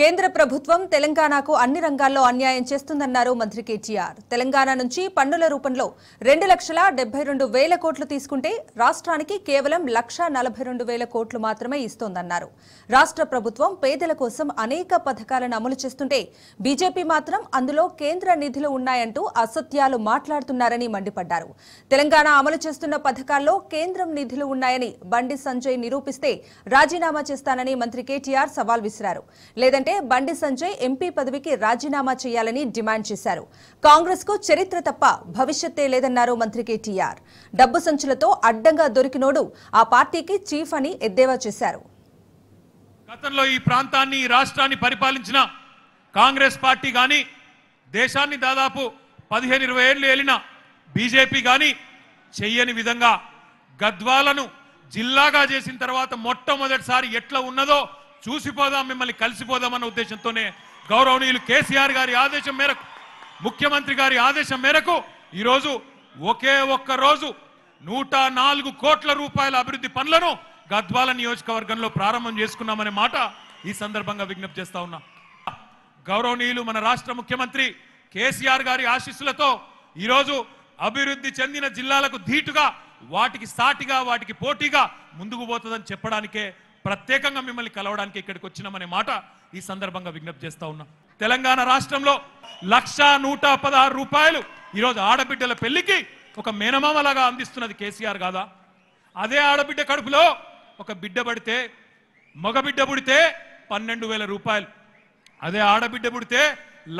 కేంద్ర ప్రభుత్వం తెలంగాణకు అన్ని రంగాల్లో అన్యాయం చేస్తుందన్నారు మంత్రి కేటీఆర్ తెలంగాణ నుంచి పన్నుల రూపంలో రెండు లక్షల డెబ్బై రెండు వేల కోట్లు తీసుకుంటే రాష్ట్రానికి కేవలం లక్ష నలభై రెండు వేల కోట్లు మాత్రమే ఇస్తోందన్నారు రాష్ట్ర ప్రభుత్వం పేదల కోసం అనేక పథకాలను అమలు చేస్తుంటే బీజేపీ మాత్రం అందులో కేంద్ర నిధులు ఉన్నాయంటూ అసత్యాలు మాట్లాడుతున్నారని మండిపడ్డారు తెలంగాణ అమలు చేస్తున్న పథకాల్లో కేంద్రం నిధులు ఉన్నాయని బండి సంజయ్ నిరూపిస్తే రాజీనామా చేస్తానని మంత్రి కేటీఆర్ సవాల్ విసిరారు లేదంటే ఎందుకంటే బండి సంజయ్ ఎంపీ పదవికి రాజీనామా చేయాలని డిమాండ్ చేశారు కాంగ్రెస్ కు చరిత్ర తప్ప భవిష్యత్తే లేదన్నారు మంత్రి కేటీఆర్ డబ్బు సంచులతో అడ్డంగా దొరికినోడు ఆ పార్టీకి చీఫ్ అని ఎద్దేవా చేశారు గతంలో ఈ ప్రాంతాన్ని ఈ రాష్ట్రాన్ని పరిపాలించిన కాంగ్రెస్ పార్టీ కానీ దేశాన్ని దాదాపు పదిహేను ఇరవై ఏళ్ళు ఏలిన బీజేపీ గాని చెయ్యని విధంగా గద్వాలను జిల్లాగా చేసిన తర్వాత మొట్టమొదటిసారి ఎట్లా ఉన్నదో చూసిపోదాం మిమ్మల్ని కలిసిపోదామన్న ఉద్దేశంతోనే గౌరవనీయులు కేసీఆర్ గారి ఆదేశం మేరకు ముఖ్యమంత్రి గారి ఆదేశం మేరకు ఈరోజు ఒకే ఒక్క రోజు నూట నాలుగు కోట్ల రూపాయల అభివృద్ధి పనులను గద్వాల నియోజకవర్గంలో ప్రారంభం చేసుకున్నామనే మాట ఈ సందర్భంగా విజ్ఞప్తి చేస్తా ఉన్నా గౌరవనీయులు మన రాష్ట్ర ముఖ్యమంత్రి కేసీఆర్ గారి ఆశీస్సులతో ఈరోజు అభివృద్ధి చెందిన జిల్లాలకు ధీటుగా వాటికి సాటిగా వాటికి పోటీగా ముందుకు పోతుందని చెప్పడానికే ప్రత్యేకంగా మిమ్మల్ని కలవడానికి ఇక్కడికి వచ్చినామనే మాట ఈ సందర్భంగా విజ్ఞప్తి చేస్తా ఉన్నా తెలంగాణ రాష్ట్రంలో లక్ష నూట పదహారు రూపాయలు ఈరోజు ఆడబిడ్డల పెళ్లికి ఒక మేనమామలాగా అందిస్తున్నది కేసీఆర్ కాదా అదే ఆడబిడ్డ కడుపులో ఒక బిడ్డ పడితే మగబిడ్డ పుడితే పన్నెండు వేల రూపాయలు అదే ఆడబిడ్డ పుడితే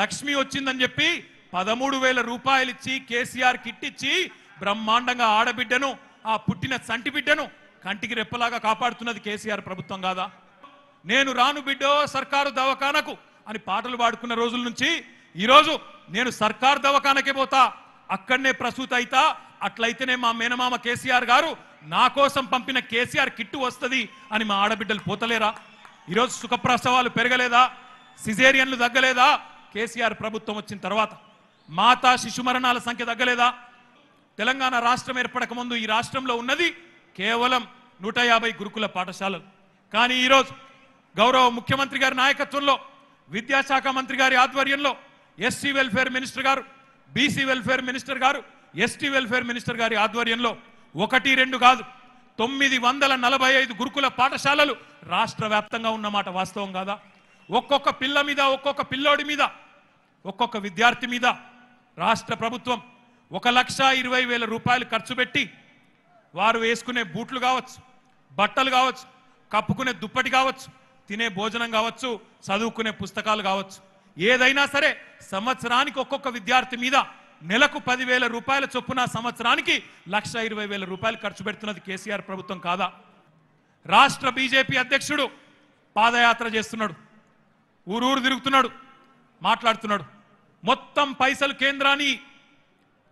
లక్ష్మి వచ్చిందని చెప్పి పదమూడు వేల రూపాయలు ఇచ్చి కేసీఆర్ కిట్టిచ్చి బ్రహ్మాండంగా ఆడబిడ్డను ఆ పుట్టిన సంటి బిడ్డను కంటికి రెప్పలాగా కాపాడుతున్నది కేసీఆర్ ప్రభుత్వం కాదా నేను రాను బిడ్డో సర్కారు దవాఖానకు అని పాటలు పాడుకున్న రోజుల నుంచి ఈరోజు నేను సర్కారు దవాఖానకే పోతా అక్కడనే ప్రసూత అయితా అట్లయితేనే మా మేనమామ కేసీఆర్ గారు నా కోసం పంపిన కేసీఆర్ కిట్టు వస్తుంది అని మా ఆడబిడ్డలు పోతలేరా ఈరోజు సుఖప్రసవాలు పెరగలేదా సిజేరియన్లు తగ్గలేదా కేసీఆర్ ప్రభుత్వం వచ్చిన తర్వాత మాతా శిశు మరణాల సంఖ్య తగ్గలేదా తెలంగాణ రాష్ట్రం ఏర్పడక ముందు ఈ రాష్ట్రంలో ఉన్నది కేవలం నూట యాభై గురుకుల పాఠశాలలు కానీ ఈరోజు గౌరవ ముఖ్యమంత్రి గారి నాయకత్వంలో విద్యాశాఖ మంత్రి గారి ఆధ్వర్యంలో ఎస్సీ వెల్ఫేర్ మినిస్టర్ గారు బీసీ వెల్ఫేర్ మినిస్టర్ గారు ఎస్టీ వెల్ఫేర్ మినిస్టర్ గారి ఆధ్వర్యంలో ఒకటి రెండు కాదు తొమ్మిది వందల నలభై ఐదు గురుకుల పాఠశాలలు రాష్ట్ర వ్యాప్తంగా ఉన్నమాట వాస్తవం కాదా ఒక్కొక్క పిల్ల మీద ఒక్కొక్క పిల్లోడి మీద ఒక్కొక్క విద్యార్థి మీద రాష్ట్ర ప్రభుత్వం ఒక లక్ష ఇరవై వేల రూపాయలు ఖర్చు పెట్టి వారు వేసుకునే బూట్లు కావచ్చు బట్టలు కావచ్చు కప్పుకునే దుప్పటి కావచ్చు తినే భోజనం కావచ్చు చదువుకునే పుస్తకాలు కావచ్చు ఏదైనా సరే సంవత్సరానికి ఒక్కొక్క విద్యార్థి మీద నెలకు పదివేల రూపాయల చొప్పున సంవత్సరానికి లక్ష ఇరవై వేల రూపాయలు ఖర్చు పెడుతున్నది కేసీఆర్ ప్రభుత్వం కాదా రాష్ట్ర బీజేపీ అధ్యక్షుడు పాదయాత్ర చేస్తున్నాడు ఊరూరు తిరుగుతున్నాడు మాట్లాడుతున్నాడు మొత్తం పైసలు కేంద్రాన్ని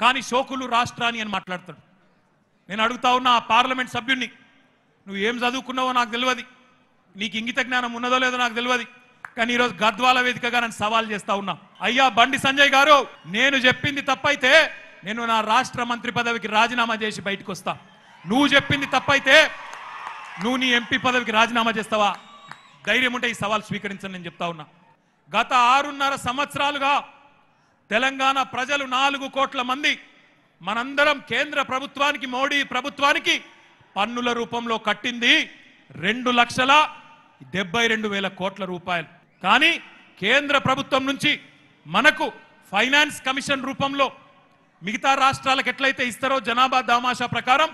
కానీ శోకులు రాష్ట్రాన్ని అని మాట్లాడుతాడు నేను అడుగుతా ఉన్నా ఆ పార్లమెంట్ సభ్యుణ్ణి నువ్వు ఏం చదువుకున్నావో నాకు తెలియదు నీకు ఇంగిత జ్ఞానం ఉన్నదో లేదో నాకు తెలియదు కానీ ఈరోజు గద్వాల వేదికగా నన్ను సవాల్ చేస్తా ఉన్నా అయ్యా బండి సంజయ్ గారు నేను చెప్పింది తప్పైతే నేను నా రాష్ట్ర మంత్రి పదవికి రాజీనామా చేసి బయటకు వస్తా నువ్వు చెప్పింది తప్పైతే నువ్వు నీ ఎంపీ పదవికి రాజీనామా చేస్తావా ధైర్యం ఉంటే ఈ సవాల్ స్వీకరించని నేను చెప్తా ఉన్నా గత ఆరున్నర సంవత్సరాలుగా తెలంగాణ ప్రజలు నాలుగు కోట్ల మంది మనందరం కేంద్ర ప్రభుత్వానికి మోడీ ప్రభుత్వానికి పన్నుల రూపంలో కట్టింది రెండు లక్షల డెబ్బై రెండు వేల కోట్ల రూపాయలు కానీ కేంద్ర ప్రభుత్వం నుంచి మనకు ఫైనాన్స్ కమిషన్ రూపంలో మిగతా రాష్ట్రాలకు ఎట్లయితే ఇస్తారో జనాభా దామాషా ప్రకారం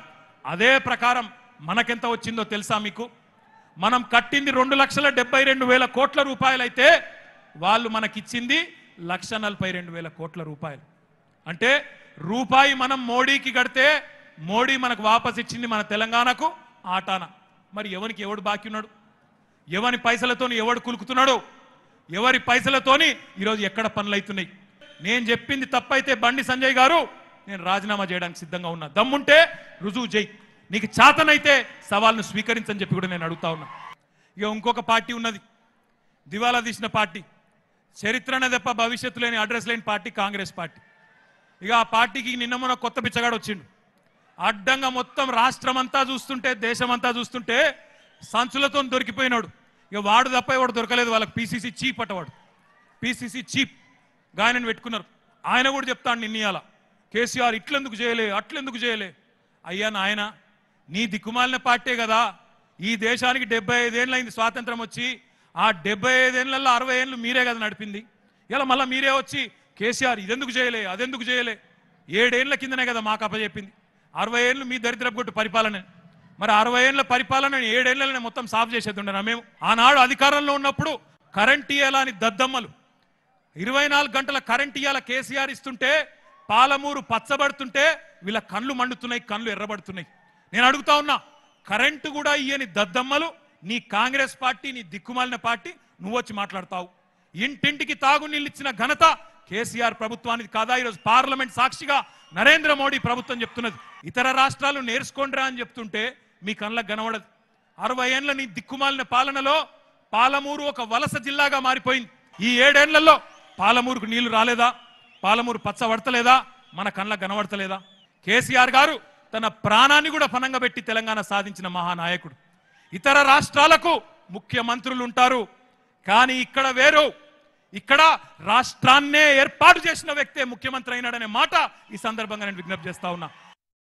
అదే ప్రకారం మనకెంత వచ్చిందో తెలుసా మీకు మనం కట్టింది రెండు లక్షల డెబ్బై రెండు వేల కోట్ల రూపాయలైతే వాళ్ళు మనకిచ్చింది లక్ష నలభై రెండు వేల కోట్ల రూపాయలు అంటే రూపాయి మనం మోడీకి కడితే మోడీ మనకు వాపస్ ఇచ్చింది మన తెలంగాణకు ఆటాన మరి ఎవరికి ఎవడు బాకీ ఉన్నాడు ఎవరి పైసలతోని ఎవడు కులుకుతున్నాడు ఎవరి పైసలతోని ఈరోజు ఎక్కడ పనులు అవుతున్నాయి నేను చెప్పింది తప్పైతే బండి సంజయ్ గారు నేను రాజీనామా చేయడానికి సిద్ధంగా ఉన్నా దమ్ముంటే రుజువు జై నీకు చాతనైతే సవాల్ను స్వీకరించని చెప్పి కూడా నేను అడుగుతా ఉన్నా ఇక ఇంకొక పార్టీ ఉన్నది దివాలా తీసిన పార్టీ చరిత్రనే తప్ప భవిష్యత్తు లేని అడ్రస్ లేని పార్టీ కాంగ్రెస్ పార్టీ ఇక ఆ పార్టీకి నిన్న మొన్న కొత్త పిచ్చగాడు వచ్చిండు అడ్డంగా మొత్తం రాష్ట్రం అంతా చూస్తుంటే దేశం అంతా చూస్తుంటే సంచులతో దొరికిపోయినాడు ఇక వాడు తప్ప ఎవడు దొరకలేదు వాళ్ళకి పీసీసీ చీప్ అటవాడు పీసీసీ చీప్ గాయనని పెట్టుకున్నారు ఆయన కూడా చెప్తాడు నిన్న ఇవాళ కేసీఆర్ ఇట్లెందుకు చేయలే అట్లెందుకు చేయలే అయ్యా నాయన నీ దిక్కుమాలిన పార్టీ కదా ఈ దేశానికి డెబ్బై ఐదేళ్ళు అయింది స్వాతంత్రం వచ్చి ఆ డెబ్బై ఐదేళ్ళల్లో అరవై ఏళ్ళు మీరే కదా నడిపింది ఇలా మళ్ళీ మీరే వచ్చి కేసీఆర్ ఇదెందుకు చేయలే అదెందుకు చేయలే ఏడేళ్ల కిందనే కదా మాకు అప్పచెప్పింది అరవై ఏళ్ళు మీ దరిద్ర కొట్టు పరిపాలన మరి అరవై ఏళ్ళ పరిపాలన ఏడేళ్లనే మొత్తం సాఫ్ చేసేది మేము ఆనాడు అధికారంలో ఉన్నప్పుడు కరెంట్ ఇయ్యాలని దద్దమ్మలు ఇరవై నాలుగు గంటల కరెంట్ ఇయ్యాల కేసీఆర్ ఇస్తుంటే పాలమూరు పచ్చబడుతుంటే వీళ్ళ కళ్ళు మండుతున్నాయి కళ్ళు ఎర్రబడుతున్నాయి నేను అడుగుతా ఉన్నా కరెంటు కూడా ఇయ్యని దద్దమ్మలు నీ కాంగ్రెస్ పార్టీ నీ దిక్కుమాలిన పార్టీ నువ్వొచ్చి మాట్లాడతావు ఇంటింటికి తాగునీళ్ళు ఇచ్చిన ఘనత కేసీఆర్ ప్రభుత్వానికి కాదా ఈరోజు పార్లమెంట్ సాక్షిగా నరేంద్ర మోడీ ప్రభుత్వం చెప్తున్నది ఇతర రాష్ట్రాలు నేర్చుకోండిరా అని చెప్తుంటే మీ కళ్ళకు కనబడదు అరవై ఏండ్ల నీ దిక్కుమాలిన పాలనలో పాలమూరు ఒక వలస జిల్లాగా మారిపోయింది ఈ ఏడేళ్లలో పాలమూరుకు నీళ్లు రాలేదా పాలమూరు పచ్చబడతలేదా మన కళ్ళకు కనబడతలేదా కేసీఆర్ గారు తన ప్రాణాన్ని కూడా పనంగా పెట్టి తెలంగాణ సాధించిన మహానాయకుడు ఇతర రాష్ట్రాలకు ముఖ్యమంత్రులు ఉంటారు కానీ ఇక్కడ వేరు ఇక్కడ రాష్ట్రాన్నే ఏర్పాటు చేసిన వ్యక్తే ముఖ్యమంత్రి అయినాడనే మాట ఈ సందర్భంగా నేను విజ్ఞప్తి చేస్తా ఉన్నా